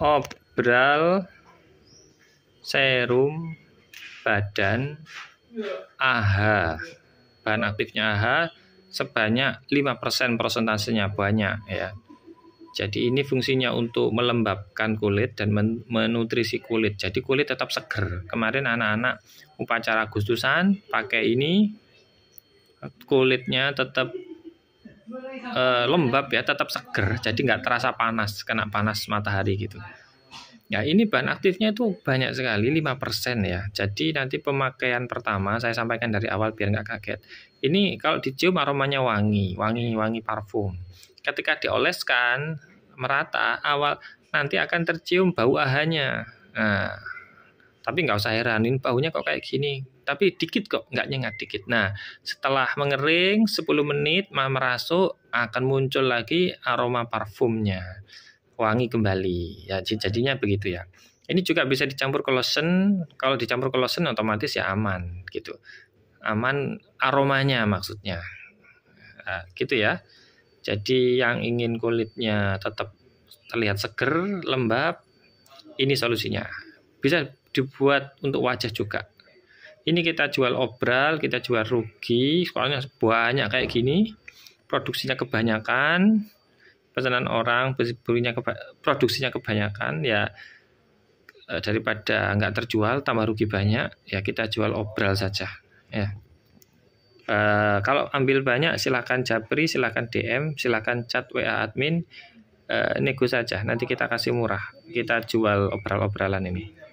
obral serum badan AH bahan aktifnya AH sebanyak 5% persentasenya banyak ya jadi ini fungsinya untuk melembabkan kulit dan men menutrisi kulit. Jadi kulit tetap seger. Kemarin anak-anak upacara Agustusan pakai ini kulitnya tetap uh, lembab ya tetap seger jadi nggak terasa panas kena panas matahari gitu ya ini bahan aktifnya itu banyak sekali 5% ya jadi nanti pemakaian pertama saya sampaikan dari awal biar nggak kaget ini kalau dicium aromanya wangi wangi wangi parfum ketika dioleskan merata awal nanti akan tercium bau ahanya nah tapi nggak usah heranin baunya kok kayak gini. Tapi dikit kok, nggak nyengat dikit. Nah, setelah mengering 10 menit, merasuk akan muncul lagi aroma parfumnya. Wangi kembali. Ya, jadinya begitu ya. Ini juga bisa dicampur ke lotion. Kalau dicampur ke lotion otomatis ya aman gitu. Aman aromanya maksudnya. Nah, gitu ya. Jadi yang ingin kulitnya tetap terlihat seger, lembab, ini solusinya. Bisa dibuat untuk wajah juga. Ini kita jual obral, kita jual rugi, soalnya banyak kayak gini. Produksinya kebanyakan, pesanan orang, keba produksinya kebanyakan, ya eh, daripada nggak terjual tambah rugi banyak, ya kita jual obral saja. Ya. E, kalau ambil banyak silahkan japri, silahkan DM, silahkan chat WA admin, e, nego saja. Nanti kita kasih murah. Kita jual obral-obralan ini.